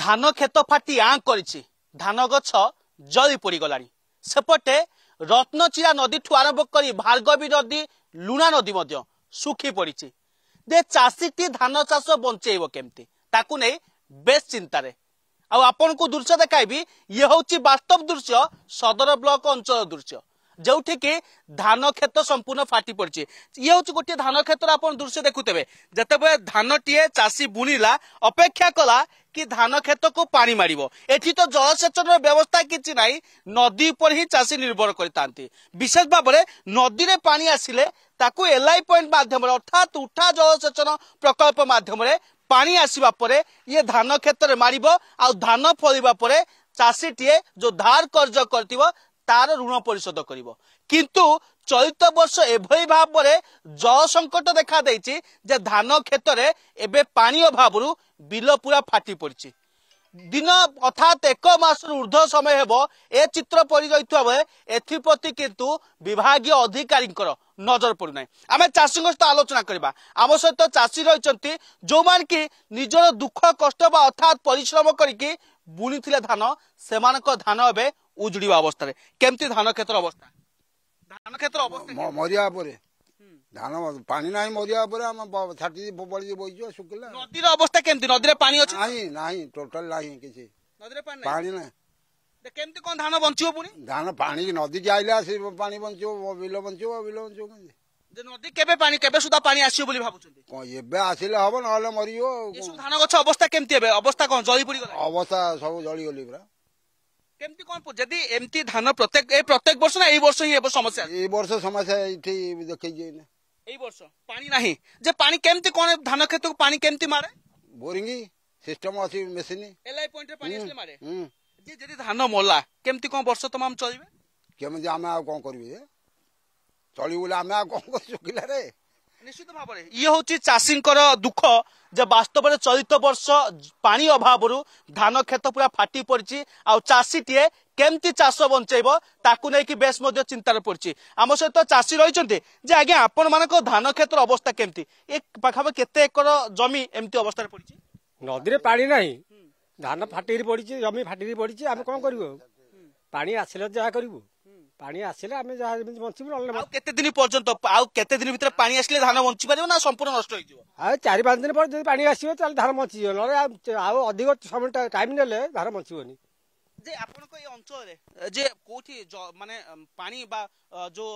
ଧାନ କ୍ଷେତ ଫାଟି ଆଁ କରିଛି ଧାନ ଗଛ ଜଳି ପୋଡ଼ିଗଲାଣି ସେପଟେ ରତ୍ନଚିରା ନଦୀଠୁ ଆରମ୍ଭ କରି ଭାର୍ଗବୀ ନଦୀ ଲୁଣା ନଦୀ ମଧ୍ୟ ଶୁଖି ପଡ଼ିଛି ଯେ ଚାଷୀଟି ଧାନ ଚାଷ ବଞ୍ଚେଇବ କେମିତି ତାକୁ ନେଇ ବେଶ୍ ଚିନ୍ତାରେ ଆଉ ଆପଣଙ୍କୁ ଦୃଶ୍ୟ ଦେଖାଇବି ଇଏ ହେଉଛି ବାସ୍ତବ ଦୃଶ୍ୟ ସଦର ବ୍ଲକ ଅଞ୍ଚଳ ଦୃଶ୍ୟ ଯେଉଁଠିକି ଧାନ କ୍ଷେତ ସମ୍ପୂର୍ଣ୍ଣ ଫାଟି ପଡ଼ିଛି ଇଏ ହେଉଛି ଗୋଟିଏ ଧାନ କ୍ଷେତର ଆପଣ ଦୃଶ୍ୟ ଦେଖୁଥିବେ ଯେତେବେଳେ ଧାନଟିଏ ଚାଷୀ ବୁଣିଲା ଅପେକ୍ଷା କଲା କି ଧାନ କ୍ଷେତକୁ ପାଣି ମାରିବ ଏଠି ତ ଜଳସେଚନର ବ୍ୟବସ୍ଥା କିଛି ନାହିଁ ନଦୀ ଉପରେ ହିଁ ଚାଷୀ ନିର୍ଭର କରିଥାନ୍ତି ବିଶେଷ ଭାବରେ ନଦୀରେ ପାଣି ଆସିଲେ ତାକୁ ଏଲ୍ଆଇ ପଏଣ୍ଟ ମାଧ୍ୟମରେ ଅର୍ଥାତ୍ ଉଠା ଜଳସେଚନ ପ୍ରକଳ୍ପ ମାଧ୍ୟମରେ ପାଣି ଆସିବା ପରେ ଇଏ ଧାନ କ୍ଷେତରେ ମାରିବ ଆଉ ଧାନ ଫଳିବା ପରେ ଚାଷୀଟିଏ ଯେଉଁ ଧାର କର୍ଜ କରିଥିବ ତାର ଋଣ ପରିଶୋଧ କରିବ କିନ୍ତୁ চলিত বর্ষ এভাবে ভাবে জল সংকট দেখা দেইছি যে ধান ক্ষেতরে এবে পানি অভাব বিল পুরা ফাটি পড়ছে দিন অর্থাৎ এক মাস ঊর্ধ্ব সময় হব এ চিত্র পড়ি যাইবে এথিপ্রতি কিন্তু বিভাগীয় অধিকারী নজর পড়ু না আমি চাষী সহ আলোচনা করা আমার সহ চাষী রয়েছেন যে কি নিজের দুঃখ কষ্ট বা অর্থাৎ পরিশ্রম করিকি বুণিলে ধান সে ধান এবে উজুড়া অবস্থায় কেমতি ধান ক্ষেত্র অবস্থা ଅବସ୍ଥା ମରିବା ଉପରେ ଧାନ ପାଣି ନାହିଁ ମରିବା ଉପରେ ଆମେ ଛାଟି ଫୋପାଡ଼ି ବଇଛୁ ଶୁଖିଲା ନଦୀର ଅବସ୍ଥା କେମିତି ନଦୀରେ ପାଣି ଅଛି ନାହିଁ ନାହିଁ ଟୋଟାଲ ନାହିଁ କିଛି ପାଣି ନାହିଁ କେମିତି କଣ ଧାନ ବଞ୍ଚିବ ପୁଣି ଧାନ ପାଣି ନଦୀକି ଆଇଲା ସେ ପାଣି ବଞ୍ଚିବ ବିଲ ବଞ୍ଚିବ ବିଲ ବଞ୍ଚିବ କେମିତି ନଦୀ କେବେ ପାଣି କେବେ ସୁଦ୍ଧା ପାଣି ଆସିବ ବୋଲି ଭାବୁଛନ୍ତି ଏବେ ଆସିଲେ ହବ ନହେଲେ ମରିବ ଧାନ ଗଛ ଅବସ୍ଥା କେମିତି ଏବେ ଅବସ୍ଥା କଣ ଜଳି ପଡିଗଲା ଅବସ୍ଥା ସବୁ ଜଳିଗଲି ପୁରା କେମିତି କଣ ଯଦି ଏମିତି ଧାନ ପ୍ରତ୍ୟେକ ଏ ପ୍ରତ୍ୟେକ ବର୍ଷ ନା ଏଇ ବର୍ଷ ହିଁ ହେବ ସମସ୍ୟା ଏଇ ବର୍ଷ ସମସ୍ୟା ଏଠି ଦେଖେଇଛି ଏଇନା ଏଇ ବର୍ଷ ପାଣି ନାହିଁ ଯେ ପାଣି କେମିତି କଣ ଧାନ କ୍ଷେତକୁ ପାଣି କେମିତି ମାରେ ବୋରିଂ ସିଷ୍ଟମ ଅଛି ମେସିନ ଏଲଆଇ ପଏଣ୍ଟରେ ପାଣି ଆସିଲେ ମାରେ ଯେ ଯଦି ଧାନ ମଲା କେମିତି କଣ ବର୍ଷ ତମାମ ଚଳିବେ କେମିତି ଆମେ ଆଉ କଣ କରିବୁ ଯେ ଚଳିବୁ ବୋଲି ଆମେ ଆଉ କଣ କରିଛୁ କିଲାରେ ନିଶ୍ଚିତ ଭାବରେ ଇଏ ହେଉଛି ଚାଷୀଙ୍କର ଦୁଃଖ ଯେ ବାସ୍ତବରେ ଚଳିତ ବର୍ଷ ପାଣି ଅଭାବରୁ ଧାନ କ୍ଷେତ ପୁରା ଫାଟି ପଡ଼ିଛି ଆଉ ଚାଷୀଟିଏ କେମିତି ଚାଷ ବଞ୍ଚେଇବ ତାକୁ ନେଇକି ବେଶ ମଧ୍ୟ ଚିନ୍ତାରେ ପଡ଼ିଛି ଆମ ସହିତ ଚାଷୀ ରହିଛନ୍ତି ଯେ ଆଜ୍ଞା ଆପଣମାନଙ୍କ ଧାନ କ୍ଷେତର ଅବସ୍ଥା କେମିତି ଏ ପାଖାପାଖି କେତେ ଏକର ଜମି ଏମିତି ଅବସ୍ଥାରେ ପଡ଼ିଛି ନଦୀରେ ପାଣି ନାହିଁ ଧାନ ଫାଟିକିରି ପଡ଼ିଛି ଜମି ଫାଟିକିରି ପଡ଼ିଛି ଆମେ କ'ଣ କରିବୁ ପାଣି ଆସିଲେ ଯାହା କରିବୁ ପାଣି ଆସିଲେ ଆମେ ଯାହା যেমনি ବଞ୍ଚିବୁ ନହେଲେ ଆଉ କେତେ ଦିନ ପର୍ଯ୍ୟନ୍ତ ଆଉ କେତେ ଦିନ ଭିତରେ ପାଣି ଆସିଲେ ଧାନ ବଞ୍ଚିପାରିବ ନା ସମ୍ପୂର୍ଣ୍ଣ ନଷ୍ଟ ହେଇଯିବ ଆଉ ଚାରି ପାଞ୍ଚ ଦିନ ପରେ ଯଦି ପାଣି ଆସିବ ତାହେଲେ ଧାନ ବଞ୍ଚିଯିବ ନହେଲେ ଆଉ- ଅଧିକ ସମୟ ଟାଇମ୍ ନେଲେ ଧାନ ବଞ୍ଚିବନି ଯେ ଆପଣଙ୍କ ଏଇ ଅଞ୍ଚଳରେ ଯେ କୋଉଠି ମାନେ ପାଣି ବା ଅ, ଯୋଉ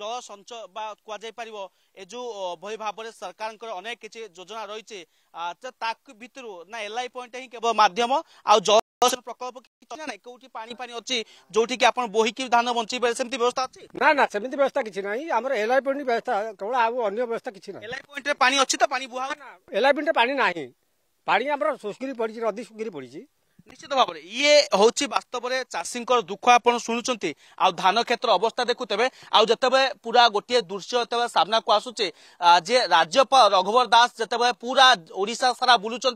ଜଳ ସଞ୍ଚୟ ବା କୁହାଯାଇପାରିବ ଏ ଯୋଉ ଅ, ଭଳି ଭାବରେ ସରକାରଙ୍କର ଅନେକ କିଛି ଯୋଜନା ରହିଛି ଆ, ତାକୁ ଭିତରୁ ନା ଏଲ୍ଆଇ ପଏଣ୍ଟ ହିଁ କେବଳ ମାଧ୍ୟମ ଆଉ ଜଳ প্রকল্প কিছু না কোটি পানি পানি অছি যোটি কি আপন বহি কি ধান বঞ্চি পারে সেমতি ব্যবস্থা আছে না না সেমতি ব্যবস্থা কিছু নাই আমার এলআই পয়েন্ট ব্যবস্থা কেবল আউ অন্য ব্যবস্থা কিছু না এলআই পয়েন্ট রে পানি অছি তো পানি বুহা না এলআই পয়েন্ট রে পানি নাই পানি আমার শুষ্কিরি পড়িছি নদী শুকিরি পড়িছি নিশ্চিত ভাবে ইয়ে হচ্ছে বাস্তবরে চাষীঙ্কর দুঃখ আপনার শুণুচার আান ক্ষেত্র অবস্থা দেখু দেখুবে আতবে পুরা গোটিয়ে দৃশ্য যেত সামনাকু আসুছে যে রাজ্যপাল রঘুবর দাস যেত পুরা ওড়শা সারা বুলুচার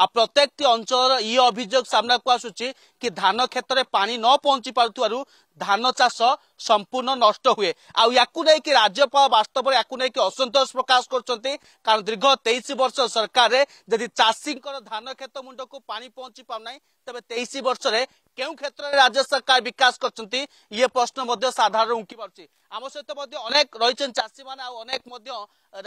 আর প্রত্যেকটি অঞ্চল ইয়ে অভিযোগ সামনাকু আসুচি କି ଧାନ କ୍ଷେତରେ ପାଣି ନ ପହଞ୍ଚି ପାରୁଥିବାରୁ ଧାନ ଚାଷ ସମ୍ପୂର୍ଣ୍ଣ ନଷ୍ଟ ହୁଏ ଆଉ ୟାକୁ ନେଇକି ରାଜ୍ୟପାଳ ବାସ୍ତବରେ ୟାକୁ ନେଇକି ଅସନ୍ତୋଷ ପ୍ରକାଶ କରୁଛନ୍ତି କାରଣ ଦୀର୍ଘ ତେଇଶ ବର୍ଷ ସରକାରରେ ଯଦି ଚାଷୀଙ୍କର ଧାନ କ୍ଷେତ ମୁଣ୍ଡକୁ ପାଣି ପହଞ୍ଚି ପାରୁନାହିଁ তবে তেইশ বর্ষে কে ক্ষেত্রে রাজ্য সরকার বিকাশ করছেন ইয়ে প্রশ্ন সাধারণ উঁকি পড়ছে আমার অনেক রয়েছেন চাষী মানে অনেক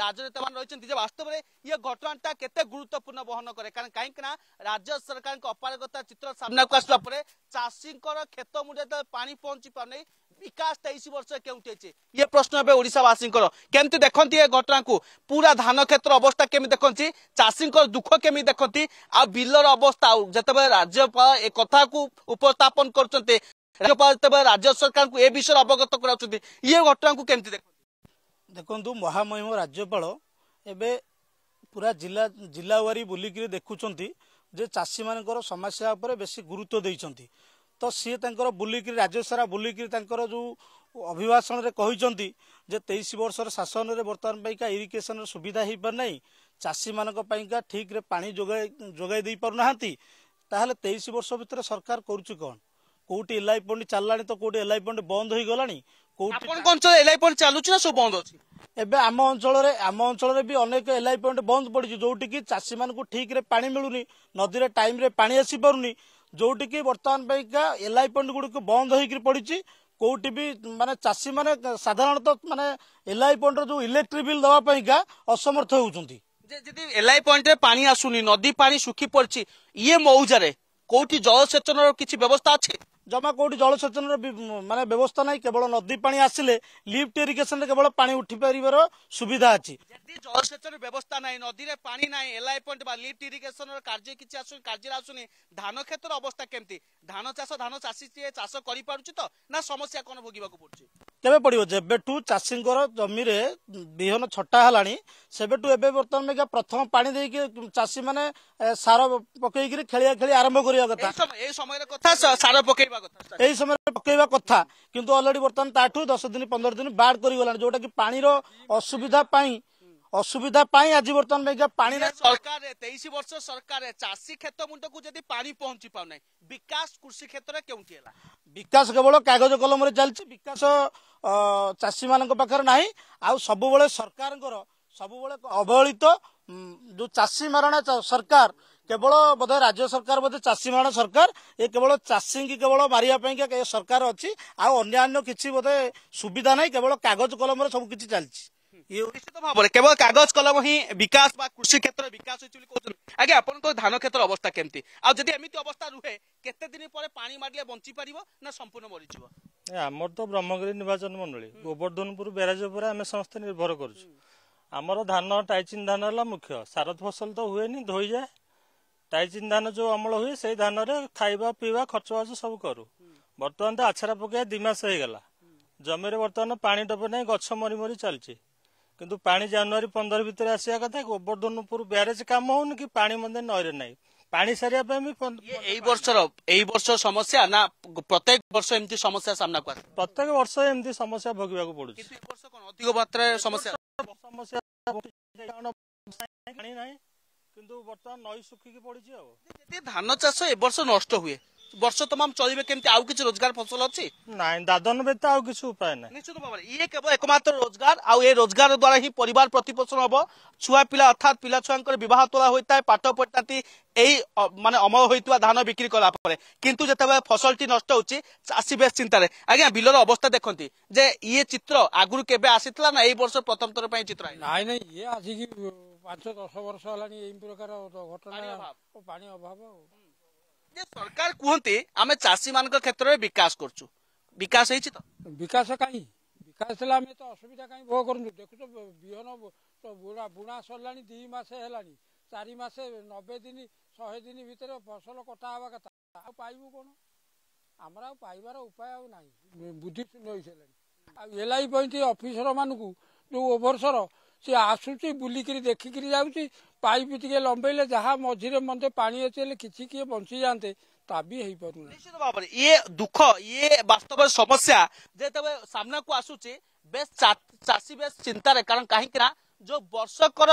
রাজনেতা মানে রয়েছেন যে বাস্তবের ইয়ে ঘটনাটা কেতে গুরুত্বপূর্ণ বহন করে কারণ কিনা রাজ্য সরকার অপারগতা চিত্র সামনে আসলে পরে চাষীঙ্কর ক্ষেত মুড়ে পাঁচ পৌঁছি পারে ବିକାଶ ତେଇଶ ବର୍ଷ କେଉଁଠି ଅଛି ଇଏ ପ୍ରଶ୍ନ ଏବେ ଓଡ଼ିଶାବାସୀଙ୍କର କେମିତି ଦେଖନ୍ତି ଏ ଘଟଣାକୁ ପୁରା ଧାନ କ୍ଷେତ୍ର ଅବସ୍ଥା କେମିତି ଦେଖନ୍ତି ଚାଷୀଙ୍କର ଦୁଃଖ କେମିତି ଦେଖନ୍ତି ଆଉ ବିଲର ଅବସ୍ଥା ଆଉ ଯେତେବେଳେ ରାଜ୍ୟପାଳ ଏ କଥାକୁ ଉପସ୍ଥାପନ କରୁଛନ୍ତି ରାଜ୍ୟପାଳ ଯେତେବେଳେ ରାଜ୍ୟ ସରକାରଙ୍କୁ ଏ ବିଷୟରେ ଅବଗତ କରାଉଛନ୍ତି ଇଏ ଘଟଣାକୁ କେମିତି ଦେଖନ୍ତି ଦେଖନ୍ତୁ ମହାମହିମ ରାଜ୍ୟପାଳ ଏବେ ପୁରା ଜିଲ୍ଲା ଜିଲ୍ଲା ୱାରି ବୁଲିକିରି ଦେଖୁଛନ୍ତି ଯେ ଚାଷୀମାନଙ୍କର ସମସ୍ୟା ଉପରେ ବେଶୀ ଗୁରୁତ୍ୱ ଦେଇଛନ୍ତି ତ ସିଏ ତାଙ୍କର ବୁଲିକିରି ରାଜ୍ୟସାରା ବୁଲିକିରି ତାଙ୍କର ଯେଉଁ ଅଭିଭାଷଣରେ କହିଛନ୍ତି ଯେ ତେଇଶ ବର୍ଷର ଶାସନରେ ବର୍ତ୍ତମାନ ପାଇଁକା ଇରିଗେସନର ସୁବିଧା ହେଇପାରୁନାହିଁ ଚାଷୀମାନଙ୍କ ପାଇଁକା ଠିକ୍ରେ ପାଣି ଯୋଗାଇ ଯୋଗାଇ ଦେଇପାରୁନାହାନ୍ତି ତାହେଲେ ତେଇଶ ବର୍ଷ ଭିତରେ ସରକାର କରୁଛି କ'ଣ କୋଉଠି ଏଲ୍ଆଇ ପଏଣ୍ଟ ଚାଲିଲାଣି ତ କୋଉଠି ଏଲ୍ଆଇ ପଏଣ୍ଟ ବନ୍ଦ ହେଇଗଲାଣି କୋଉଠି ଏଲ୍ଆଇ ପଏଣ୍ଟ ଚାଲୁଛି ନା ସବୁ ବନ୍ଦ ଅଛି ଏବେ ଆମ ଅଞ୍ଚଳରେ ଆମ ଅଞ୍ଚଳରେ ବି ଅନେକ ଏଲ୍ଆଇ ପଏଣ୍ଟ ବନ୍ଦ ପଡ଼ିଛି ଯୋଉଠିକି ଚାଷୀମାନଙ୍କୁ ଠିକ୍ରେ ପାଣି ମିଳୁନି ନଦୀରେ ଟାଇମ୍ରେ ପାଣି ଆସିପାରୁନି ଯୋଉଠିକି ବର୍ତ୍ତମାନ ପାଇଁକା ଏଲ୍ଆଇ ପଏଣ୍ଟ ଗୁଡ଼ିକ ବନ୍ଦ ହେଇକି ପଡ଼ିଛି କୋଉଠି ବି ମାନେ ଚାଷୀମାନେ ସାଧାରଣତଃ ମାନେ ଏଲ୍ଆଇ ପଏଣ୍ଟର ଯୋଉ ଇଲେକ୍ଟ୍ରିକ ବିଲ୍ ଦେବା ପାଇଁକା ଅସମର୍ଥ ହେଉଛନ୍ତି ଯଦି ଏଲ୍ଆଇ ପଏଣ୍ଟରେ ପାଣି ଆସୁନି ନଦୀ ପାଣି ଶୁଖି ପଡ଼ିଛି ଇଏ ମୌଜାରେ କୋଉଠି ଜଳସେଚନର କିଛି ବ୍ୟବସ୍ଥା ଅଛି জমা কোটি জলসেচন মানে ব্যবস্থা নাই কেবল নদী পানি আসলে লিফ্ট ইরিগেশন কেবল পা উঠি পারিবার সুবিধা আছে যদি জলসেচন ব্যবস্থা নাই নদী পা নাই এলআই পয়েন্ট বা লিফ্ট ইরিগেশন কার্য কিছু আসুন কার্য আসুনি ধান ক্ষেত্র অবস্থা কেমতি ধান চাষ ধান চাষী চাষ করে পারুছি তো না সমস্যা কোন ভোগ পড়ছে କେବେ ପଡିବ ଯେବେଠୁ ଚାଷୀଙ୍କର ଜମିରେ ବିହନ ଛଟା ହେଲାଣି ସେବେଠୁ ଏବେ ବର୍ତ୍ତମାନ ମେଘା ପ୍ରଥମ ପାଣି ଦେଇକି ଚାଷୀମାନେ ସାର ପକେଇକିରି ଖେଳିଆ ଖେଳି ଆରମ୍ଭ କରିବା କଥା ଏଇ ସମୟରେ କଥା ସାର ପକେଇବା କଥା ଏଇ ସମୟରେ ପକେଇବା କଥା କିନ୍ତୁ ଅଲରେଡି ବର୍ତ୍ତମାନ ତାଠୁ ଦଶ ଦିନ ପନ୍ଦର ଦିନ ବାଦ୍ କରିଗଲାଣି ଯୋଉଟାକି ପାଣିର ଅସୁବିଧା ପାଇଁ অসুবিধা পাই আজ বর্তমান পাই পানি সরকার তেইশ বর্ষ সরকার চাষী ক্ষেত মুন্ডক যদি পানি পৌঁছি পাও না বিকাশ কৃষি ক্ষেত্রে কেউটি হল বিকাশ কেবল কাগজ কলমরে চালছে বিকাশ চাষী মান পাখে না আবুবে সরকারঙ্কর সবুলে অবহেলিত যে চাষী মারণা সরকার কেবল বোধ রাজ্য সরকার বোধ চাষী মারণ সরকার এ কেবল চাষী কেবল মারিয়া সরকার অছি আন্যান্য কিছু বোধ সুবিধা নাই কেবল কাগজ কলমরে সব কিছু চালছে নিশ্চিত ভাবে কেবল কাগজ কলম হি বিকাশ বা কৃষি ক্ষেত্রে বিকাশ হয়েছে বলে কৌন আজ্ঞা আপনার ধান ক্ষেত্র অবস্থা কেমতি আদি এমিতি অবস্থা রুহে কেতে দিন পরে পা মারিলে বঞ্চি পারিব না সম্পূর্ণ মরিযোগ আমার তো ব্রহ্মগিরি নির্বাচন মন্ডলী গোবর্ধনপুর ব্যারেজ উপরে আমি সমস্ত নির্ভর করছু আমার ধান টাইচিন ধান হল মুখ্য শারদ ফসল তো হুয়েনি ধোইযাଏ টাইচিন ধান যে অমল হুয়ে সেই ধানরে খাইবা পিবা খরচ বাচ সব করু বর্তমান তো আছাড়া পকাইয়া দুই মাস হয়ে গলা জমিরে বর্তমান পানি ডবে নাই গছ মরি মরি চালছে কিন্তু ପାଣି ଜାନୁଆରୀ ପନ୍ଦର ଭିତରେ ଆସିବା କଥା ଗୋବର୍ଦ୍ଧନପୁର ବ୍ୟାରେଜ କାମ ହଉନି କି ପାଣି ମଧ୍ୟ ନଈରେ ନାହିଁ ପାଣି ସାରିବା ପାଇଁ ବି ଏଇ ବର୍ଷର ଏଇ ବର୍ଷ ସମସ୍ୟା ନା ପ୍ରତ୍ୟେକ ବର୍ଷ ଏମିତି ସମସ୍ୟା ସାମ୍ନାକୁ ଆସେ ପ୍ରତ୍ୟେକ ବର୍ଷ ଏମିତି ସମସ୍ୟା ଭୋଗିବାକୁ ପଡୁଛି କିନ୍ତୁ ଏ ବର୍ଷ କଣ ଅଧିକ ମାତ୍ରାରେ ସମସ୍ୟା ସମସ୍ୟା ପାଣି ନାହିଁ କିନ୍ତୁ ବର୍ତ୍ତମାନ ନଈ ଶୁଖିକି ପଡିଛି ଆଉ ଧାନ ଚାଷ ଏ ବର୍ଷ ନଷ୍ଟ ହୁଏ ବର୍ଷ ତମାମ ଚଳିବେ କେମିତି ଆଉ କିଛି ରୋଜଗାର ଫସଲ ଅଛି ନାଇଁ ଦାଦନ ବ୍ୟତୀତ ଆଉ କିଛି ଉପାୟ ନାହିଁ ନିଶ୍ଚିତ ଭାବରେ ଇଏ କେବଳ ଏକମାତ୍ର ରୋଜଗାର ଆଉ ଏ ରୋଜଗାର ଦ୍ୱାରା ହିଁ ପରିବାର ପ୍ରତିପୋଷଣ ହବ ଛୁଆ ପିଲା ଅର୍ଥାତ୍ ପିଲା ଛୁଆଙ୍କର ବିବାହ ତୋଳା ହୋଇଥାଏ ପାଠ ପଢ଼ିଥାନ୍ତି এই মানে অমল হয়ে ধান বিক্রি কলা পরে কিন্তু যেতবে ফসলটি নষ্ট হচ্ছে চাষী বেশ চিন্তার আজ্ঞা বিলর অবস্থা দেখতে যে ইয়ে চিত্র আগর কেবে আসিলা না এই বর্ষ প্রথম থর চিত্র নাই নাই ইয়ে আসিকি পাঁচ দশ বর্ষ হল এই প্রকার ঘটনা পানি অভাব ସରକାର କୁହନ୍ତି ଆମେ ଚାଷୀମାନଙ୍କ କ୍ଷେତ୍ରରେ ବିକାଶ କରୁଛୁ ବିକାଶ ହେଇଛି ତ ବିକାଶ କାହିଁ ବିକାଶ ହେଲେ ଆମେ ତ ଅସୁବିଧା କାହିଁ ଭୋଗ କରୁଛୁ ଦେଖୁଛୁ ବିହନ ବୁଣା ସରିଲାଣି ଦୁଇ ମାସ ହେଲାଣି ଚାରି ମାସ ନବେ ଦିନ ଶହେ ଦିନ ଭିତରେ ଫସଲ କଟା ହେବା କଥା ଆଉ ପାଇବୁ କ'ଣ ଆମର ଆଉ ପାଇବାର ଉପାୟ ଆଉ ନାହିଁ ବୁଦ୍ଧିଶୂନ୍ୟ ହେଇସାରିଲାଣି ଆଉ ଏଲ୍ଆଇ ପଇଁତି ଅଫିସର ମାନଙ୍କୁ ସିଏ ଆସୁଛି ବୁଲିକିରି ଦେଖିକିରି ଯାଉଛି ପାଇପ୍ ଟିକେ ଲମ୍ବେଇଲେ ଯାହା ମଝିରେ ମନ୍ତେ ପାଣି ଅଛି ହେଲେ କିଛି କିଏ ବଞ୍ଚିଯାଆନ୍ତେ ତା ବି ହେଇପାରୁନି ନିଶ୍ଚିତ ଭାବରେ ଇଏ ଦୁଃଖ ଇଏ ବାସ୍ତବରେ ସମସ୍ୟା ଯେତେବେଳେ ସାମ୍ନାକୁ ଆସୁଛି ବେଶ ଚାଷୀ ବେଶ ଚିନ୍ତାରେ କାରଣ କାହିଁକି ନା ଯୋଉ ବର୍ଷକର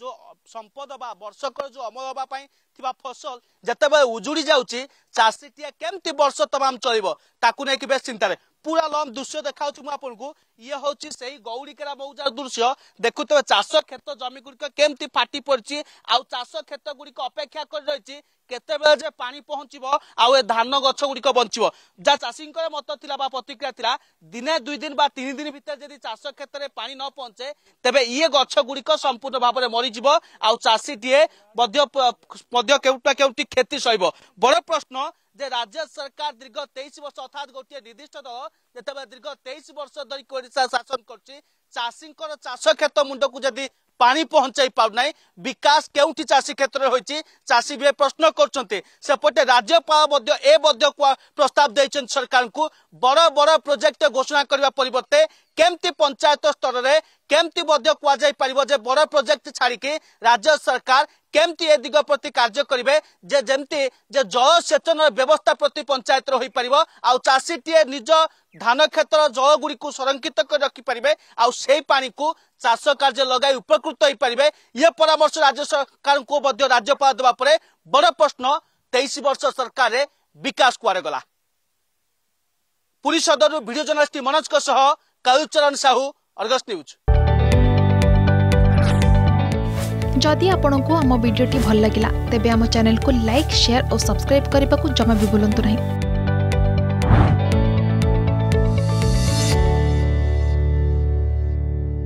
ଯୋଉ ସମ୍ପଦ ବା ବର୍ଷକର ଯୋଉ ଅମଳ ହେବା ପାଇଁ ଥିବା ଫସଲ ଯେତେବେଳେ ଉଜୁଡି ଯାଉଛି ଚାଷୀଟିଏ କେମିତି ବର୍ଷ ତମାମ ଚଳିବ ତାକୁ ନେଇକି ବେଶ ଚିନ୍ତାରେ ପୁରା ଲମ୍ବ ଦୃଶ୍ୟ ଦେଖାଉଛି ମୁଁ ଆପଣଙ୍କୁ ଇଏ ହଉଛି ସେଇ ଗୌରୀକେରା ମୌଜାର ଦୃଶ୍ୟ ଦେଖୁଥିବେ ଚାଷ କ୍ଷେତ ଜମି ଗୁଡିକ କେମିତି ଫାଟି ପଡିଛି ଆଉ ଚାଷ କ୍ଷେତ ଗୁଡିକ ଅପେକ୍ଷା କରି ରହିଛି କେତେବେଳେ ଯେ ପାଣି ପହଞ୍ଚିବ ଆଉ ଏ ଧାନ ଗଛ ଗୁଡିକ ବଞ୍ଚିବ ଯାହା ଚାଷୀଙ୍କର ମତ ଥିଲା ବା ପ୍ରତିକ୍ରିୟା ଥିଲା ଦିନେ ଦୁଇ ଦିନ ବା ତିନି ଦିନ ଭିତରେ ଯଦି ଚାଷ କ୍ଷେତ୍ରରେ ପାଣି ନ ପହଞ୍ଚେ ତେବେ ଇଏ ଗଛ ଗୁଡିକ ସମ୍ପୂର୍ଣ୍ଣ ଭାବରେ ମରିଯିବ ଆଉ ଚାଷୀଟିଏ ମଧ୍ୟ ମଧ୍ୟ କେଉଁଟା କେଉଁଠି କ୍ଷତି ସହିବ ବଡ ପ୍ରଶ୍ନ যে ରାଜ୍ୟ ସରକାର ଦୀର୍ଘ ତେଇଶ ବର୍ଷ ଅର୍ଥାତ୍ ଗୋଟିଏ ନିର୍ଦ୍ଦିଷ୍ଟ ଦଳ ଯେତେବେଳେ ଦୀର୍ଘ ତେଇଶ ବର୍ଷ ଧରିକି ଓଡ଼ିଶା ଶାସନ କରୁଛି ଚାଷୀଙ୍କର ଚାଷ କ୍ଷେତ ମୁଣ୍ଡକୁ ଯଦି ପାଣି ପହଞ୍ଚାଇ ପାରୁନାହିଁ ବିକାଶ କେଉଁଠି ଚାଷୀ କ୍ଷେତ୍ରରେ ହୋଇଛି ଚାଷୀ ବି ପ୍ରଶ୍ନ କରୁଛନ୍ତି ସେପଟେ ରାଜ୍ୟପାଳ ମଧ୍ୟ ଏ ମଧ୍ୟ ପ୍ରସ୍ତାବ ଦେଇଛନ୍ତି ସରକାରଙ୍କୁ ବଡ଼ ବଡ଼ ପ୍ରୋଜେକ୍ଟ ଘୋଷଣା କରିବା ପରିବର୍ତ୍ତେ କେମିତି ପଞ୍ଚାୟତ ସ୍ତରରେ କେମିତି ମଧ୍ୟ କୁହାଯାଇପାରିବ ଯେ ବଡ଼ ପ୍ରୋଜେକ୍ଟ ଛାଡ଼ିକି ରାଜ୍ୟ ସରକାର କେମିତି ଏ ଦିଗ ପ୍ରତି କାର୍ଯ୍ୟ କରିବେ ଯେ ଯେମିତି ଯେ ଜଳସେଚନର ବ୍ୟବସ୍ଥା ପ୍ରତି ପଞ୍ଚାୟତର ହୋଇପାରିବ ଆଉ ଚାଷୀଟିଏ ନିଜ ଧାନ କ୍ଷେତ୍ର ଜଳ ଗୁଡ଼ିକୁ ସଂରକ୍ଷିତ କରି ରଖିପାରିବେ ଆଉ ସେଇ ପାଣିକୁ ଚାଷ କାର୍ଯ୍ୟ ଲଗାଇ ଉପକୃତ ହୋଇପାରିବେ ଇଏ ପରାମର୍ଶ ରାଜ୍ୟ ସରକାରଙ୍କୁ ମଧ୍ୟ ରାଜ୍ୟପାଳ ଦେବା ପରେ ବଡ଼ ପ୍ରଶ୍ନ ତେଇଶ ବର୍ଷ ସରକାରରେ ବିକାଶ କୁଆଡ଼େ ଗଲା ପୁରୀ ସଦରରୁ ଭିଡ଼ିଓ ଜର୍ନାଲିଷ୍ଟ ମନୋଜଙ୍କ ସହ କାଳୁଚରଣ ସାହୁ ଅର୍ଗସ୍ যদি আপনক আম ভিডিওটি ভাল লাগিলা তেবে আম চ্যানেলক লাইক শেয়ার অ সাবস্ক্রাইব করিবা কো জমা ভি বুলন্ত নাহি